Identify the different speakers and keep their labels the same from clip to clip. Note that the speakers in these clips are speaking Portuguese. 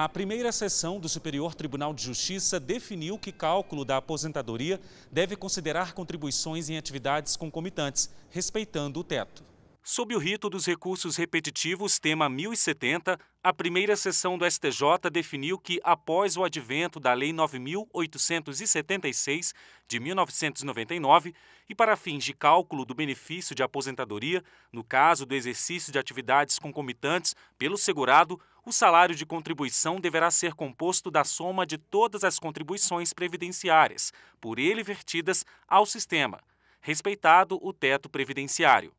Speaker 1: A primeira sessão do Superior Tribunal de Justiça definiu que cálculo da aposentadoria deve considerar contribuições em atividades concomitantes, respeitando o teto. Sob o rito dos recursos repetitivos, tema 1070, a primeira sessão do STJ definiu que, após o advento da Lei 9876 de 1999, e para fins de cálculo do benefício de aposentadoria, no caso do exercício de atividades concomitantes pelo segurado, o salário de contribuição deverá ser composto da soma de todas as contribuições previdenciárias, por ele vertidas ao sistema, respeitado o teto previdenciário.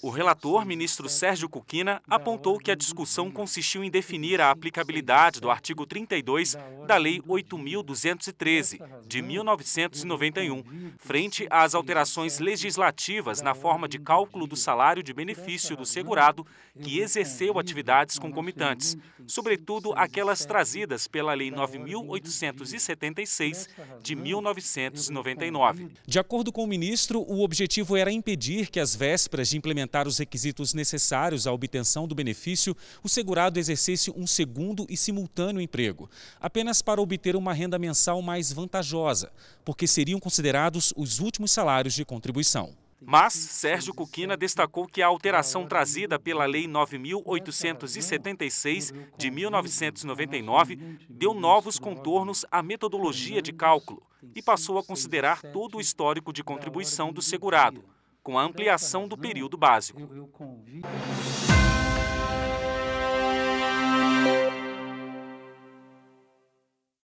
Speaker 1: O relator, ministro Sérgio Cuquina, apontou que a discussão consistiu em definir a aplicabilidade do artigo 32 da Lei 8.213, de 1991, frente às alterações legislativas na forma de cálculo do salário de benefício do segurado que exerceu atividades concomitantes, sobretudo aquelas trazidas pela Lei 9.876, de 1999. De acordo com o ministro, o objetivo era impedir que as vésperas de implementação implementar os requisitos necessários à obtenção do benefício, o segurado exercesse um segundo e simultâneo emprego, apenas para obter uma renda mensal mais vantajosa, porque seriam considerados os últimos salários de contribuição. Mas Sérgio Cuquina destacou que a alteração trazida pela Lei 9.876 de 1999 deu novos contornos à metodologia de cálculo e passou a considerar todo o histórico de contribuição do segurado, com a ampliação do período básico.